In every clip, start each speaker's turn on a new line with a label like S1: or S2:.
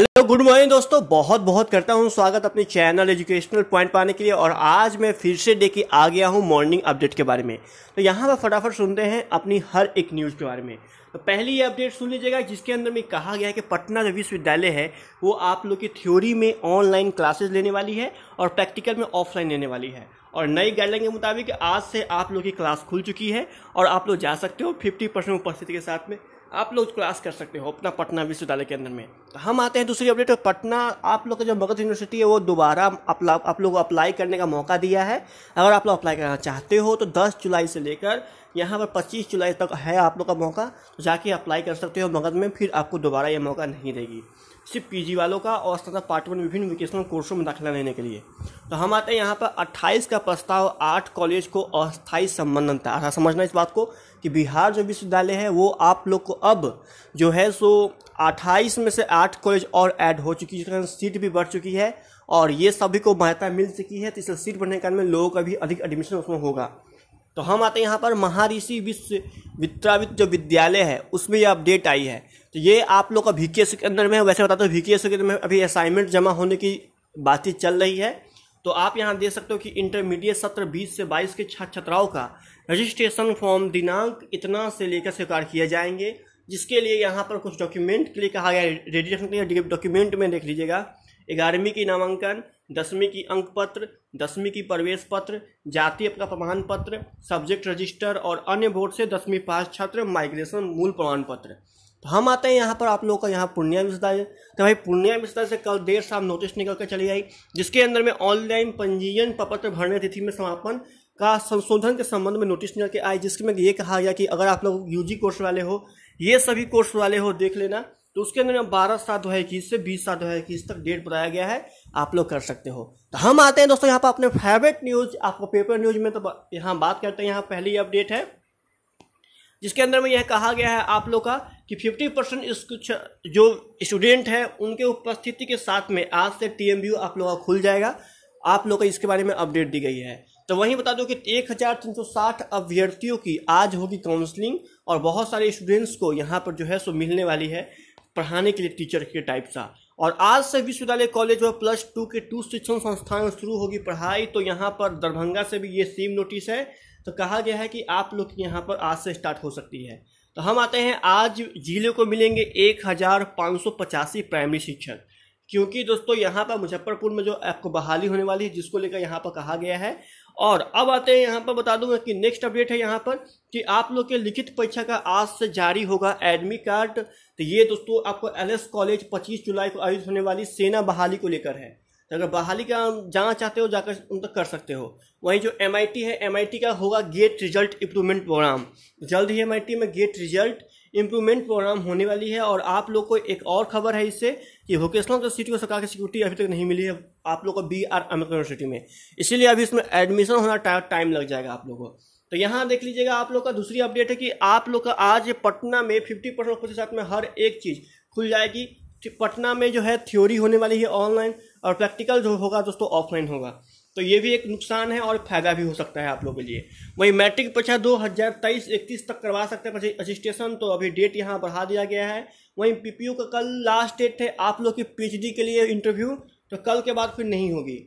S1: hello good morning दोस्तों बहुत बहुत करता हूँ स्वागत अपने चैनल एजुकेशनल पॉइंट पाने के लिए और आज मैं फिर से लेके आ गया हूँ मॉर्निंग अपडेट के बारे में तो यहाँ पर फटाफट सुनते हैं अपनी हर एक न्यूज़ के बारे में तो पहली ये अपडेट सुन लीजिएगा जिसके अंदर में कहा गया है कि पटना जो विश्वविद्यालय है वो आप लोग की थ्योरी में ऑनलाइन क्लासेज लेने वाली है और प्रैक्टिकल में ऑफलाइन लेने वाली है और नई गाइडलाइन के मुताबिक आज से आप लोग की क्लास खुल चुकी है और आप लोग जा सकते हो फिफ्टी परसेंट उपस्थिति के साथ में आप लोग क्लास कर सकते हो अपना पटना विश्वविद्यालय के अंदर में तो हम आते हैं दूसरी अपडेट पटना आप लोग का जो मगध यूनिवर्सिटी है वो दोबारा आप लोग को अप्लाई करने का मौका दिया है अगर आप लोग अप्लाई करना चाहते हो तो 10 जुलाई से लेकर यहाँ पर 25 जुलाई तक है आप लोग का मौका तो जाके अप्लाई कर सकते हो मगध में फिर आपको दोबारा ये मौका नहीं देगी सिर्फ पीजी वालों का और तथा पार्ट वन विभिन्न वोकेशनल कोर्सों में दाखिला लेने के लिए तो हम आते हैं यहाँ पर 28 का प्रस्ताव आठ कॉलेज को अस्थायी संबंधन था अच्छा, समझना इस बात को कि बिहार जो विश्वविद्यालय है वो आप लोग को अब जो है सो 28 में से आठ कॉलेज और ऐड हो चुकी है जिसके कारण सीट भी बढ़ चुकी है और ये सभी को मान्यता मिल चुकी है तो इसलिए सीट बढ़ने के कारण लोगों का भी अधिक एडमिशन उसमें होगा तो हम आते हैं यहाँ पर महारिषि विश्व वित्रावित जो विद्यालय है उसमें ये अपडेट आई है तो ये आप लोग का वी के अंदर में वैसे बताते हैं वी के अंदर में अभी असाइनमेंट जमा होने की बातचीत चल रही है तो आप यहाँ देख सकते हो कि इंटरमीडिएट सत्र 20 से 22 के छात्र छात्राओं का रजिस्ट्रेशन फॉर्म दिनांक इतना से लेकर स्वीकार किए जाएंगे जिसके लिए यहाँ पर कुछ डॉक्यूमेंट के लिए कहा गया रेडी रखने के लिए डॉक्यूमेंट में देख लीजिएगा ग्यारहवीं की नामांकन दसवीं की अंक पत्र दसवीं की प्रवेश पत्र जाति का प्रमाण पत्र सब्जेक्ट रजिस्टर और अन्य बोर्ड से दसवीं पास छात्र माइग्रेशन मूल प्रमाण पत्र तो हम आते हैं यहाँ पर आप लोगों का यहाँ पूर्णिया विश्वविद्यालय तो भाई पूर्णिया विश्वविद्यालय से कल देर शाम नोटिस निकल कर चली आई जिसके अंदर में ऑनलाइन पंजीयन पत्र भरने तिथि में समापन का संशोधन के संबंध में नोटिस निकल के आई जिसमें ये कहा गया कि अगर आप लोग यूजी कोर्स वाले हो ये सभी कोर्स वाले हो देख लेना तो उसके अंदर बारह सात दो इक्कीस से बीस सात दो इक्कीस तक डेट बताया गया है आप लोग कर सकते हो तो हम आते हैं दोस्तों यहाँ पर अपने फेवरेट न्यूज़ आपको पेपर न्यूज़ में तो यहाँ बात करते हैं यहाँ पहली अपडेट है जिसके अंदर में यह कहा गया है आप लोग का कि 50 परसेंट कुछ जो स्टूडेंट है उनके उपस्थिति के साथ में आज से टी आप लोगों का खुल जाएगा आप लोग को इसके बारे में अपडेट दी गई है तो वहीं बता दो कि 1360 अभ्यर्थियों की आज होगी काउंसलिंग और बहुत सारे स्टूडेंट्स को यहाँ पर जो है सो मिलने वाली है पढ़ाने के लिए टीचर के टाइप सा और आज से विश्वविद्यालय कॉलेज और प्लस टू के टू शिक्षण संस्थान शुरू होगी पढ़ाई तो यहाँ पर दरभंगा से भी ये सेम नोटिस है तो कहा गया है कि आप लोग यहाँ पर आज से स्टार्ट हो सकती है तो हम आते हैं आज जिले को मिलेंगे एक हज़ार पाँच सौ पचासी प्राइमरी शिक्षक क्योंकि दोस्तों यहाँ पर मुजफ्फरपुर में जो आपको बहाली होने वाली है जिसको लेकर यहाँ पर कहा गया है और अब आते हैं यहाँ पर बता दूंगा कि नेक्स्ट अपडेट है यहाँ पर कि आप लोग के लिखित परीक्षा का आज से जारी होगा एडमिट कार्ड तो ये दोस्तों आपको एलएस कॉलेज 25 जुलाई को आयोजित होने वाली सेना बहाली को लेकर है तो अगर बहाली का जाना चाहते हो जाकर उन तक कर सकते हो वहीं जो एम है एम का होगा गेट रिजल्ट इम्प्रूवमेंट प्रोग्राम जल्द ही एम में गेट रिजल्ट इम्प्रूवमेंट प्रोग्राम होने वाली है और आप लोग को एक और खबर है इससे कि वोकेशनल तो सीट को सरकार की सिक्योरिटी अभी तक नहीं मिली है आप लोग को बी आर अम्बेडकर यूनिवर्सिटी में इसीलिए अभी इसमें एडमिशन होना टाइम लग जाएगा आप लोग को तो यहाँ देख लीजिएगा आप लोग का दूसरी अपडेट है कि आप लोग का आज पटना में फिफ्टी परसेंट के साथ में हर एक चीज़ खुल जाएगी पटना में जो है थ्योरी होने वाली है ऑनलाइन और प्रैक्टिकल जो होगा दोस्तों ऑफलाइन होगा तो ये भी एक नुकसान है और फायदा भी हो सकता है आप लोगों के लिए वही मैट्रिक परीक्षा दो हज़ार तेईस इकतीस तक करवा सकते हैं रजिस्ट्रेशन तो अभी डेट यहाँ बढ़ा दिया गया है वहीं पी का कल लास्ट डेट है आप लोग की पी के लिए इंटरव्यू तो कल के बाद फिर नहीं होगी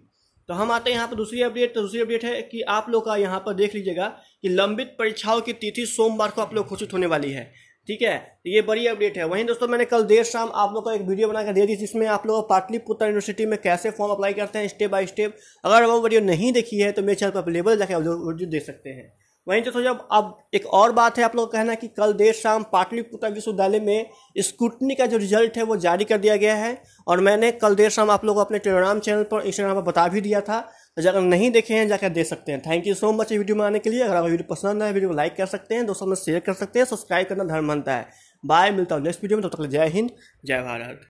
S1: तो हम आते हैं यहाँ पर दूसरी अपडेट तो दूसरी अपडेट है कि आप लोग का यहाँ पर देख लीजिएगा कि लंबित परीक्षाओं की तिथि सोमवार को आप लोग घोषित होने वाली है ठीक है तो ये बड़ी अपडेट है वहीं दोस्तों मैंने कल देर शाम आप लोग को एक वीडियो बनाकर दे दी जिसमें आप लोग पाटलिपुत्र यूनिवर्सिटी में कैसे फॉर्म अप्लाई करते हैं स्टेप बाय स्टेप अगर वो वीडियो नहीं देखी है तो मेरे चैनल पर अवेलेबल जाकर वीडियो देख सकते हैं वहीं दोस्तों जब अब एक और बात है आप लोग कहना कि कल देर शाम पाटलिपुत्र विश्वविद्यालय में स्कूटनी का जो रिजल्ट है वो जारी कर दिया गया है और मैंने कल देर शाम आप लोग को अपने टेलीग्राम चैनल पर इंस्टाग्राम पर बता भी दिया था अगर तो नहीं देखे हैं जाकर देख सकते हैं thank you so much video में आने के लिए अगर आपको वीडियो पसंद आए वीडियो को लाइक कर सकते हैं दोस्तों में शेयर कर सकते हैं सब्सक्राइब करना धर्म बनता है बाय मिलता हूँ नेक्स्ट वीडियो में तब तो तक जय हिंद जय भारत